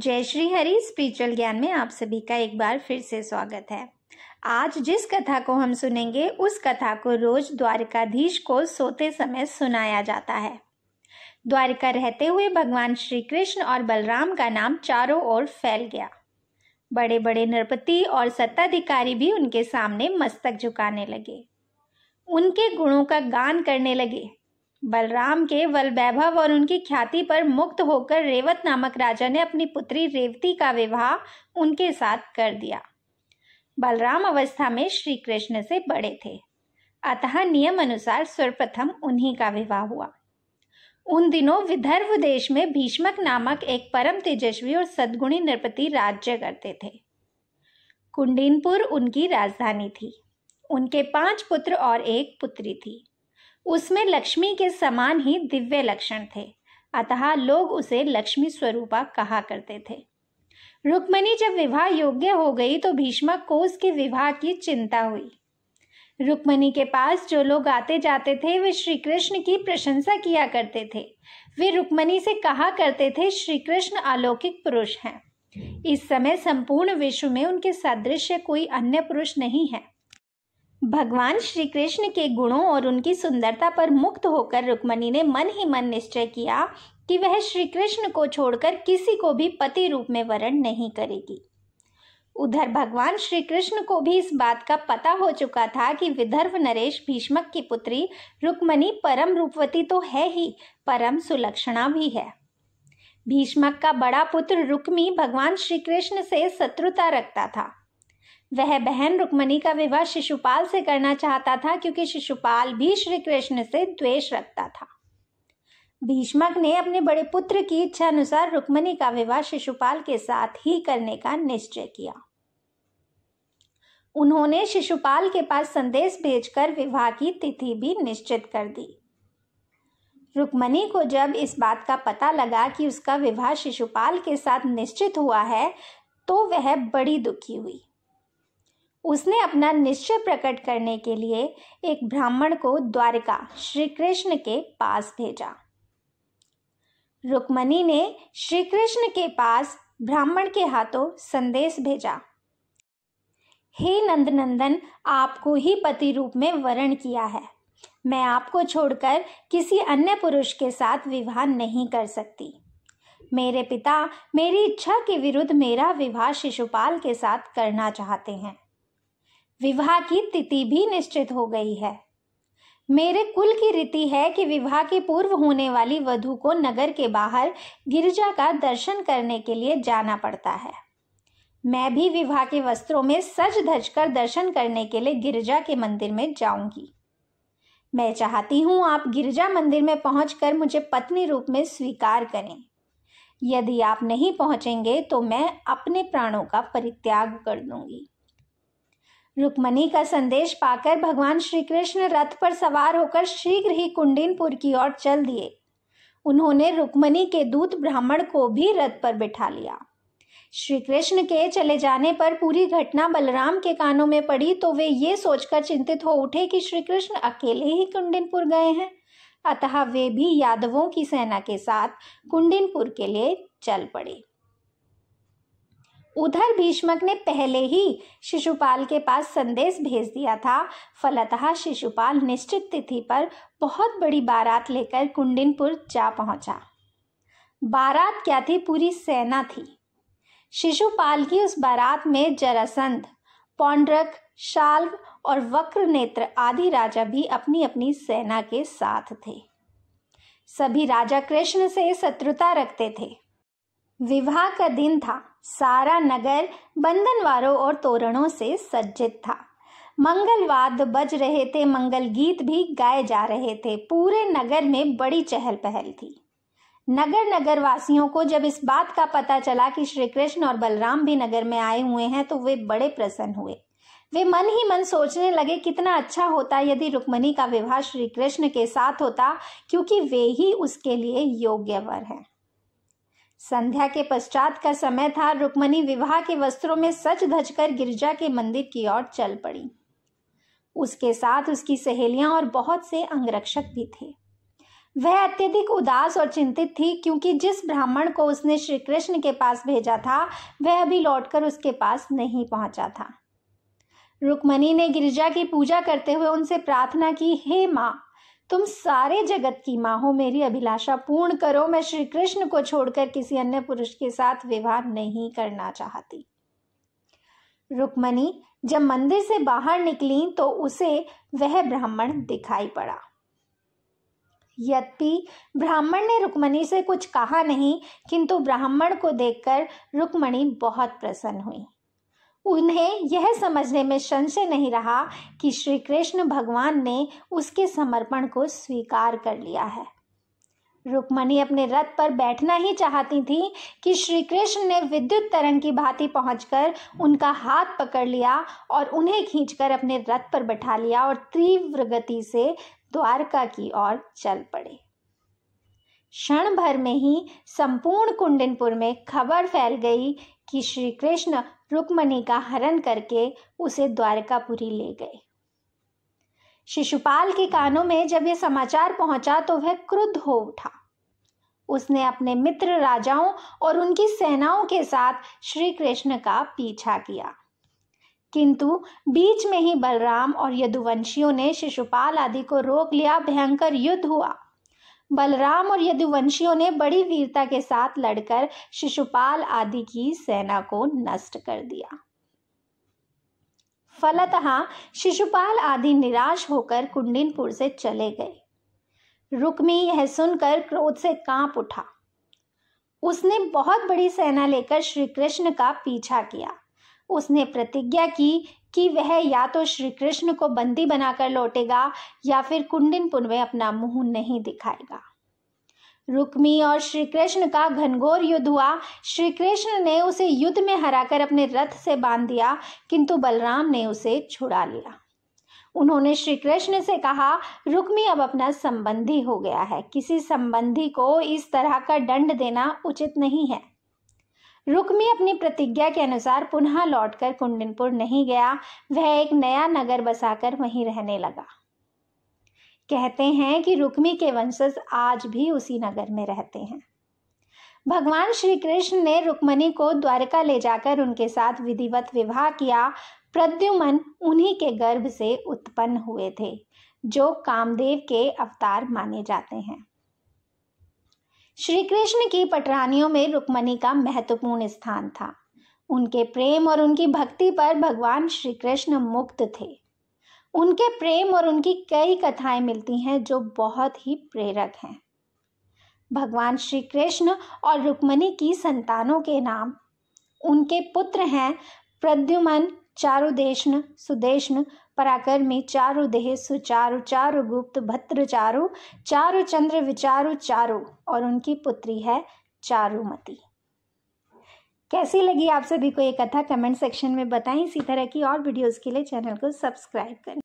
जय श्री हरि स्पिरिचुअल ज्ञान में आप सभी का एक बार फिर से स्वागत है आज जिस कथा को हम सुनेंगे उस कथा को रोज द्वारिकाधीश को सोते समय सुनाया जाता है द्वारिका रहते हुए भगवान श्री कृष्ण और बलराम का नाम चारों ओर फैल गया बड़े बड़े नरपति और सत्ताधिकारी भी उनके सामने मस्तक झुकाने लगे उनके गुणों का गान करने लगे बलराम के वल वैभव और उनकी ख्याति पर मुक्त होकर रेवत नामक राजा ने अपनी पुत्री रेवती का विवाह उनके साथ कर दिया बलराम अवस्था में श्री कृष्ण से बड़े थे अतः नियम अनुसार सर्वप्रथम उन्हीं का विवाह हुआ उन दिनों विदर्भ देश में भीष्मक नामक एक परम तेजस्वी और सद्गुणी नृपति राज्य करते थे कुंडीनपुर उनकी राजधानी थी उनके पांच पुत्र और एक पुत्री थी उसमें लक्ष्मी के समान ही दिव्य लक्षण थे अतः लोग उसे लक्ष्मी स्वरूपा कहा करते थे रुक्मणी जब विवाह योग्य हो गई तो भीष्मक को उसके विवाह की चिंता हुई रुक्मणी के पास जो लोग आते जाते थे वे श्री कृष्ण की प्रशंसा किया करते थे वे रुक्मणी से कहा करते थे श्री कृष्ण अलौकिक पुरुष हैं इस समय संपूर्ण विश्व में उनके सदृश कोई अन्य पुरुष नहीं है भगवान श्री कृष्ण के गुणों और उनकी सुंदरता पर मुक्त होकर रुक्मणी ने मन ही मन निश्चय किया कि वह श्री कृष्ण को छोड़कर किसी को भी पति रूप में वरण नहीं करेगी उधर भगवान श्री कृष्ण को भी इस बात का पता हो चुका था कि विदर्भ नरेश भीष्मक की पुत्री रुक्मणी परम रूपवती तो है ही परम सुलक्षणा भी है भीष्मक का बड़ा पुत्र रुक्मी भगवान श्री कृष्ण से शत्रुता रखता था वह बहन रुक्मणी का विवाह शिशुपाल से करना चाहता था क्योंकि शिशुपाल भी श्री कृष्ण से द्वेष रखता था भीष्मक ने अपने बड़े पुत्र की इच्छा अनुसार रुक्मणी का विवाह शिशुपाल के साथ ही करने का निश्चय किया उन्होंने शिशुपाल के पास संदेश भेजकर विवाह की तिथि भी निश्चित कर दी रुक्मणी को जब इस बात का पता लगा कि उसका विवाह शिशुपाल के साथ निश्चित हुआ है तो वह बड़ी दुखी हुई उसने अपना निश्चय प्रकट करने के लिए एक ब्राह्मण को द्वारिका श्री कृष्ण के पास भेजा रुक्मणी ने श्री कृष्ण के पास ब्राह्मण के हाथों संदेश भेजा हे नंदनंदन आपको ही पति रूप में वर्ण किया है मैं आपको छोड़कर किसी अन्य पुरुष के साथ विवाह नहीं कर सकती मेरे पिता मेरी इच्छा के विरुद्ध मेरा विवाह शिशुपाल के साथ करना चाहते हैं विवाह की तिथि भी निश्चित हो गई है मेरे कुल की रीति है कि विवाह के पूर्व होने वाली वधु को नगर के बाहर गिरजा का दर्शन करने के लिए जाना पड़ता है मैं भी विवाह के वस्त्रों में सज धज कर दर्शन करने के लिए गिरजा के मंदिर में जाऊंगी मैं चाहती हूँ आप गिरजा मंदिर में पहुंचकर मुझे पत्नी रूप में स्वीकार करें यदि आप नहीं पहुंचेंगे तो मैं अपने प्राणों का परित्याग कर दूंगी रुक्मणी का संदेश पाकर भगवान श्री कृष्ण रथ पर सवार होकर शीघ्र ही कुंडिनपुर की ओर चल दिए उन्होंने रुक्मणी के दूत ब्राह्मण को भी रथ पर बिठा लिया श्री कृष्ण के चले जाने पर पूरी घटना बलराम के कानों में पड़ी तो वे ये सोचकर चिंतित हो उठे कि श्री कृष्ण अकेले ही कुंडिनपुर गए हैं अतः वे भी यादवों की सेना के साथ कुंडिनपुर के लिए चल पड़े उधर भीष्मक ने पहले ही शिशुपाल के पास संदेश भेज दिया था फलतः शिशुपाल निश्चित तिथि पर बहुत बड़ी बारात लेकर कुंडिनपुर जा पहुंचा बारात क्या थी पूरी सेना थी शिशुपाल की उस बारात में जरासंध पौंड्रक शाल्व और वक्र नेत्र आदि राजा भी अपनी अपनी सेना के साथ थे सभी राजा कृष्ण से शत्रुता रखते थे विवाह का दिन था सारा नगर बंधनवारों और तोरणों से सज्जित था मंगलवाद बज रहे थे मंगल गीत भी गाए जा रहे थे पूरे नगर में बड़ी चहल पहल थी नगर नगर वासियों को जब इस बात का पता चला कि श्री कृष्ण और बलराम भी नगर में आए हुए हैं तो वे बड़े प्रसन्न हुए वे मन ही मन सोचने लगे कितना अच्छा होता यदि रुक्मणी का विवाह श्री कृष्ण के साथ होता क्योंकि वे ही उसके लिए योग्यवर हैं संध्या के पश्चात का समय था रुक्मणी विवाह के वस्त्रों में सच कर गिरजा के मंदिर की ओर चल पड़ी उसके साथ उसकी सहेलियां और बहुत से अंगरक्षक भी थे वह अत्यधिक उदास और चिंतित थी क्योंकि जिस ब्राह्मण को उसने श्री कृष्ण के पास भेजा था वह अभी लौटकर उसके पास नहीं पहुंचा था रुक्मणी ने गिरिजा की पूजा करते हुए उनसे प्रार्थना की हे माँ तुम सारे जगत की माँ हो मेरी अभिलाषा पूर्ण करो मैं श्री कृष्ण को छोड़कर किसी अन्य पुरुष के साथ विवाह नहीं करना चाहती रुक्मणी जब मंदिर से बाहर निकली तो उसे वह ब्राह्मण दिखाई पड़ा यद्यपि ब्राह्मण ने रुक्मणी से कुछ कहा नहीं किंतु ब्राह्मण को देखकर रुक्मणी बहुत प्रसन्न हुई उन्हें यह समझने में संशय नहीं रहा कि श्री कृष्ण भगवान ने उसके समर्पण को स्वीकार कर लिया है रुक्मणी अपने रथ पर बैठना ही चाहती थी कि श्री कृष्ण ने विद्युत तरंग की भांति पहुंचकर उनका हाथ पकड़ लिया और उन्हें खींचकर अपने रथ पर बैठा लिया और तीव्र गति से द्वारका की ओर चल पड़े क्षण भर में ही संपूर्ण कुंडनपुर में खबर फैल गई कि श्री कृष्ण रुक्मणी का हरण करके उसे द्वारकापुरी ले गए शिशुपाल के कानों में जब यह समाचार पहुंचा तो वह क्रुद्ध हो उठा उसने अपने मित्र राजाओं और उनकी सेनाओं के साथ श्री कृष्ण का पीछा किया किंतु बीच में ही बलराम और यदुवंशियों ने शिशुपाल आदि को रोक लिया भयंकर युद्ध हुआ बलराम और यदुवंशियों ने बड़ी वीरता के साथ लड़कर शिशुपाल आदि की सेना को नष्ट कर दिया फलतः शिशुपाल आदि निराश होकर कुंडिनपुर से चले गए रुक्मी यह सुनकर क्रोध से कांप उठा उसने बहुत बड़ी सेना लेकर श्री कृष्ण का पीछा किया उसने प्रतिज्ञा की कि वह या तो श्री कृष्ण को बंदी बनाकर लौटेगा या फिर कुंडिनपुर में अपना मुंह नहीं दिखाएगा रुक्मी और श्री कृष्ण का घनघोर युद्ध हुआ श्री कृष्ण ने उसे युद्ध में हराकर अपने रथ से बांध दिया किंतु बलराम ने उसे छुड़ा लिया उन्होंने श्री कृष्ण से कहा रुक्मी अब अपना संबंधी हो गया है किसी संबंधी को इस तरह का दंड देना उचित नहीं है रुक्मी अपनी प्रतिज्ञा के अनुसार पुनः लौटकर कुंडनपुर नहीं गया वह एक नया नगर बसाकर वहीं रहने लगा कहते हैं कि रुक्मी के वंशज आज भी उसी नगर में रहते हैं भगवान श्री कृष्ण ने रुक्मणी को द्वारका ले जाकर उनके साथ विधिवत विवाह किया प्रद्युमन उन्हीं के गर्भ से उत्पन्न हुए थे जो कामदेव के अवतार माने जाते हैं श्री कृष्ण की पटरानियों में रुक्मणी का महत्वपूर्ण स्थान था उनके प्रेम और उनकी भक्ति पर भगवान श्री कृष्ण मुक्त थे उनके प्रेम और उनकी कई कथाएं मिलती हैं जो बहुत ही प्रेरक हैं भगवान श्री कृष्ण और रुक्मणी की संतानों के नाम उनके पुत्र हैं प्रद्युमन चारुदेशन सुदेशन पराकर में चारु देह सुचारु चारु गुप्त भत्र चारु चारु चंद्र विचारु चारु और उनकी पुत्री है चारुमती कैसी लगी आप सभी को ये कथा कमेंट सेक्शन में बताएं इसी तरह की और वीडियोस के लिए चैनल को सब्सक्राइब करें